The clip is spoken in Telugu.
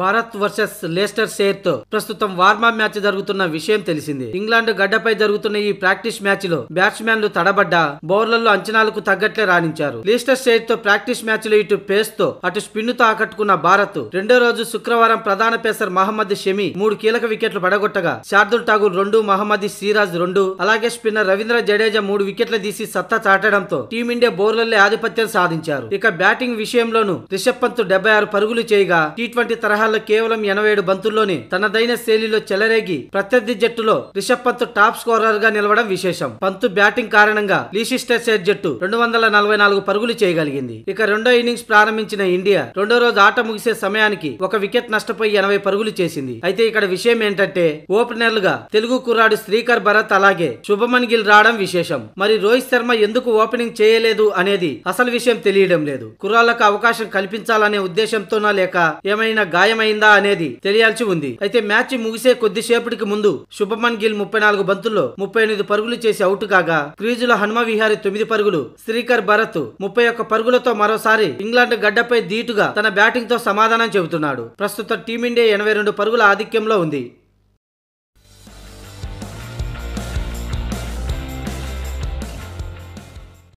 భారత్ వర్సెస్ లేస్టర్ షేర్ తో ప్రస్తుతం వార్మా మ్యాచ్ జరుగుతున్న విషయం తెలిసింది ఇంగ్లాండ్ గడ్డపై జరుగుతున్న ఈ ప్రాక్టీస్ మ్యాచ్ లో బ్యాట్స్మెన్లు తడబడ్డా బౌలర్లు అంచనాలకు తగ్గట్లే రాణించారు లేస్టర్ షేర్ తో ప్రాక్టీస్ మ్యాచ్ లో ఇటు పేస్ తో అటు స్పిన్ తో ఆకట్టుకున్న భారత్ రెండో రోజు శుక్రవారం ప్రధాన పేసర్ మహమ్మద్ షమి మూడు కీలక వికెట్లు పడగొట్టగా శార్దుల్ ఠాగూర్ రెండు మహమ్మద్ సిరాజ్ రెండు అలాగే స్పిన్నర్ రవీంద్ర జడేజా మూడు వికెట్లు తీసి సత్తా చాటడంతో టీమిండియా బౌలర్లే ఆధిపత్యం సాధించారు ఇక బ్యాటింగ్ విషయంలోనూ రిషబ్ పంత్ డెబ్బై ఆరు పరుగులు చేయగా టీ ట్వంటీ తరహా తరహాలో కేవలం ఎనభై ఏడు బంతుల్లోనే తనదైన శైలిలో చెలరేగి ప్రత్యర్థి జట్టులో రిషబ్ పంత్ టాప్ స్కోరర్ గా నిలవడం విశేషం పంత్ బ్యాటింగ్ కారణంగా లీసిస్టర్ సేర్ జట్టు రెండు వందల నలభై నాలుగు పరుగులు చేయగలిగింది ఇక రెండో ఇన్నింగ్స్ ప్రారంభించిన ఇండియా రెండో రోజు ఆట ముగిసే సమయానికి ఒక వికెట్ నష్టపోయి ఎనభై పరుగులు చేసింది అయితే ఇక్కడ విషయం ఏంటంటే ఓపెనర్లుగా తెలుగు కుర్రాడు శ్రీకర్ భరత్ అలాగే శుభమన్ గిల్ రావడం విశేషం మరి రోహిత్ శర్మ ఎందుకు ఓపెనింగ్ చేయలేదు అనేది అసలు విషయం తెలియడం లేదు కుర్రాళ్లకు అవకాశం కల్పించాలనే ఉద్దేశంతోనా లేక ఏమైనా గాయ గాయమైందా అనేది తెలియాల్సి ఉంది అయితే మ్యాచ్ ముగిసే కొద్దిసేపటికి ముందు శుభమన్ గిల్ ముప్పై నాలుగు బంతుల్లో ముప్పై ఎనిమిది పరుగులు చేసి అవుట్ కాగా క్రీజుల హనుమ విహారి తొమ్మిది పరుగులు శ్రీకర్ భరత్ ముప్పై ఒక్క పరుగులతో మరోసారి ఇంగ్లాండ్ గడ్డపై ధీటుగా తన బ్యాటింగ్ తో సమాధానం చెబుతున్నాడు ప్రస్తుతం టీమిండియా ఎనభై రెండు పరుగుల ఆధిక్యంలో ఉంది